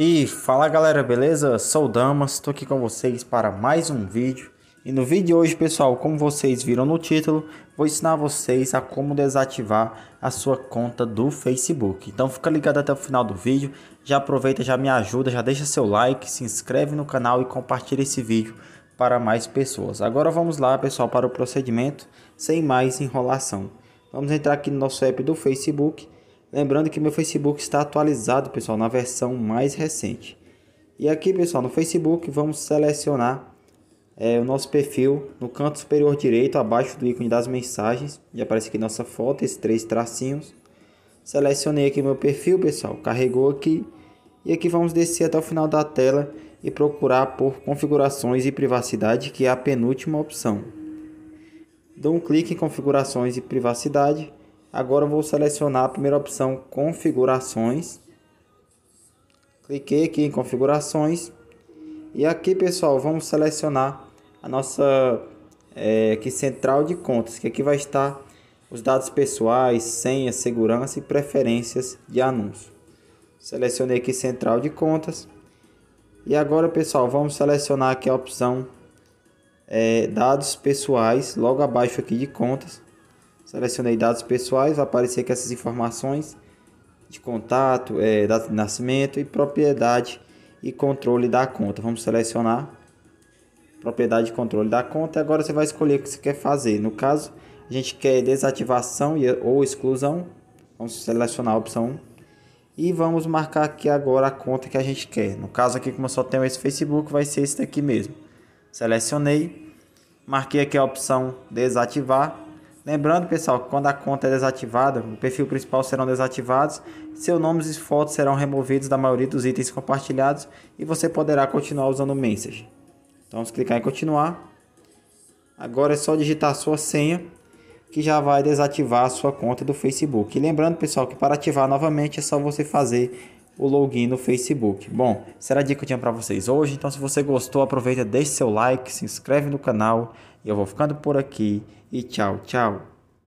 E fala galera, beleza? Sou o Damas, estou aqui com vocês para mais um vídeo. E no vídeo de hoje, pessoal, como vocês viram no título, vou ensinar vocês a como desativar a sua conta do Facebook. Então fica ligado até o final do vídeo, já aproveita, já me ajuda, já deixa seu like, se inscreve no canal e compartilha esse vídeo para mais pessoas. Agora vamos lá, pessoal, para o procedimento, sem mais enrolação. Vamos entrar aqui no nosso app do Facebook Lembrando que meu Facebook está atualizado, pessoal, na versão mais recente. E aqui, pessoal, no Facebook, vamos selecionar é, o nosso perfil no canto superior direito, abaixo do ícone das mensagens. E aparece aqui nossa foto, esses três tracinhos. Selecionei aqui meu perfil, pessoal, carregou aqui. E aqui vamos descer até o final da tela e procurar por configurações e privacidade, que é a penúltima opção. Dou um clique em configurações e privacidade. Agora vou selecionar a primeira opção configurações. Cliquei aqui em configurações. E aqui pessoal, vamos selecionar a nossa é, aqui, central de contas, que aqui vai estar os dados pessoais, senha, segurança e preferências de anúncio. Selecionei aqui central de contas. E agora pessoal, vamos selecionar aqui a opção é, dados pessoais, logo abaixo aqui de contas. Selecionei dados pessoais, vai aparecer que essas informações de contato, é, data de nascimento e propriedade e controle da conta. Vamos selecionar propriedade e controle da conta. Agora você vai escolher o que você quer fazer. No caso, a gente quer desativação e, ou exclusão. Vamos selecionar a opção 1 e vamos marcar aqui agora a conta que a gente quer. No caso aqui, como eu só tenho esse Facebook, vai ser esse daqui mesmo. Selecionei, marquei aqui a opção desativar Lembrando, pessoal, que quando a conta é desativada, o perfil principal serão desativados, seus nomes e fotos serão removidos da maioria dos itens compartilhados e você poderá continuar usando o Message. Então vamos clicar em continuar. Agora é só digitar sua senha que já vai desativar a sua conta do Facebook. E lembrando, pessoal, que para ativar novamente é só você fazer o login no Facebook. Bom, será a dica que eu tinha para vocês hoje. Então, se você gostou, aproveita, deixe seu like, se inscreve no canal. E eu vou ficando por aqui. E tchau, tchau.